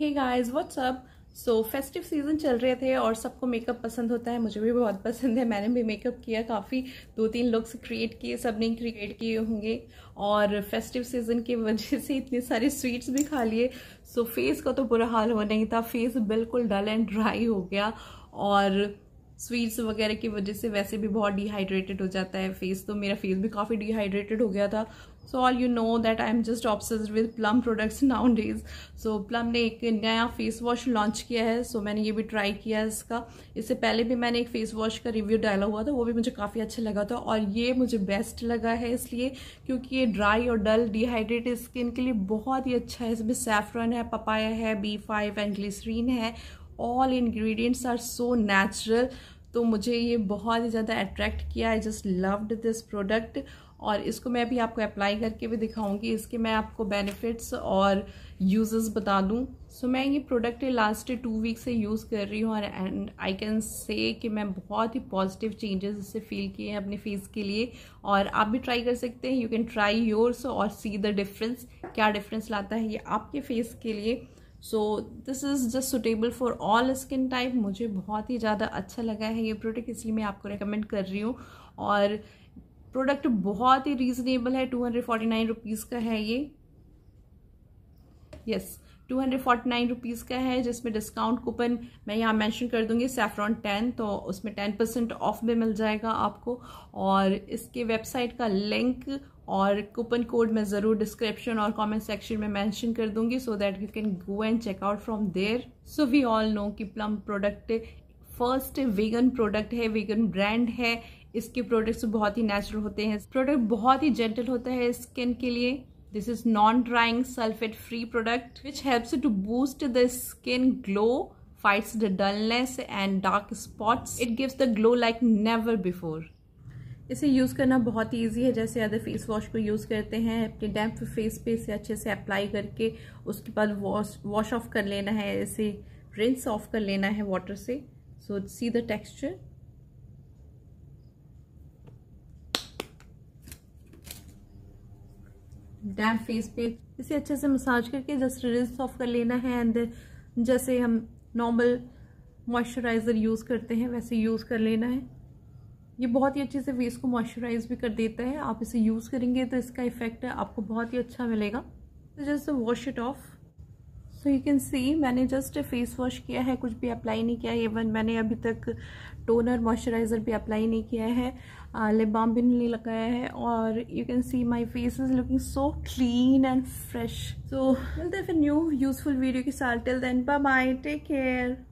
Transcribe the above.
हे guys up so festive season चल रहे थे और सबको मेकअप पसंद होता है मुझे भी बहुत पसंद है मैंने भी मेकअप किया काफ़ी दो तीन लुक्स क्रिएट किए सब ने क्रिएट किए होंगे और फेस्टिव सीजन की वजह से इतने सारे स्वीट्स भी खा लिए सो so, फेस का तो बुरा हाल हुआ नहीं था फेस बिल्कुल डल एंड ड्राई हो गया और स्वीट्स वगैरह की वजह से वैसे भी बहुत डिहाइड्रेटेड हो जाता है फेस तो मेरा फेस भी काफ़ी डिहाइड्रेटेड हो गया था so all you know that I am just obsessed with Plum products nowadays so Plum ने एक नया फेस वॉश लॉन्च किया है सो so मैंने ये भी ट्राई किया है इसका इससे पहले भी मैंने एक फेस वॉश का रिव्यू डाला हुआ था वो भी मुझे काफ़ी अच्छा लगा था और ये मुझे बेस्ट लगा है इसलिए क्योंकि ये ड्राई और डल डिहाइड्रेटेड स्किन के लिए बहुत ही अच्छा है इसमें सेफ्रन है पपाया है बी फाइव एंड ग्लिसरीन है all ingredients are so natural तो मुझे ये बहुत ही ज़्यादा अट्रैक्ट किया I just loved this product और इसको मैं भी आपको अप्लाई करके भी दिखाऊंगी इसके मैं आपको बेनिफिट्स और यूजेस बता दूं सो so, मैं ये प्रोडक्ट लास्ट टू वीक से यूज़ कर रही हूँ और एंड आई कैन से कि मैं बहुत ही पॉजिटिव चेंजेस इससे फील किए हैं अपने फेस के लिए और आप भी ट्राई कर सकते हैं यू कैन ट्राई योर्स और सी द डिफरेंस क्या डिफरेंस लाता है ये आपके फेस के लिए so this is just suitable for all skin type मुझे बहुत ही ज़्यादा अच्छा लगा है ये प्रोडक्ट इसलिए मैं आपको रिकमेंड कर रही हूँ और प्रोडक्ट बहुत ही रीज़नेबल है two hundred forty nine rupees का है ये yes yes. Two hundred forty nine rupees का है जिसमें डिस्काउंट कूपन मैं यहाँ मेंशन कर दूंगी सेफ्रॉन टेन तो उसमें टेन परसेंट ऑफ भी मिल जाएगा आपको और इसके वेबसाइट का लिंक और कूपन कोड मैं ज़रूर डिस्क्रिप्शन और कमेंट सेक्शन में मेंशन कर दूंगी so that you can go and check out from there so we all know कि Plum product first vegan product है वीगन ब्रांड है इसके प्रोडक्ट्स बहुत ही नेचुरल होते हैं प्रोडक्ट बहुत ही जेंटल होता है स्किन के लिए This is non-drying sulfate free product which helps to boost the skin glow, fights the dullness and dark spots. It gives the glow like never before. इसे use करना बहुत ही ईजी है जैसे अदर फेस वॉश को use करते हैं अपने डैम्प फेस पे इसे अच्छे से अप्लाई करके उसके बाद वॉश वॉश ऑफ कर लेना है इसे रिंस ऑफ कर लेना है वाटर से so see the texture damn face पे इसे अच्छे से मसाज करके जस्ट रिल्स ऑफ कर लेना है एंड जैसे हम नॉर्मल मॉइस्चराइज़र यूज़ करते हैं वैसे यूज़ कर लेना है ये बहुत ही अच्छे से फेस को मॉइस्चराइज भी कर देता है आप इसे यूज़ करेंगे तो इसका इफ़ेक्ट आपको बहुत ही अच्छा मिलेगा तो just wash it off so you can see मैंने जस्ट फेस वॉश किया है कुछ भी अप्लाई नहीं किया है इवन मैंने अभी तक टोनर मॉइस्चराइज़र भी अप्लाई नहीं किया है लिप बाम भी नहीं लगाया है और you can see my face is looking so clean and fresh so मिलते फिर न्यू यूज़फुल वीडियो के साथ till then bye take care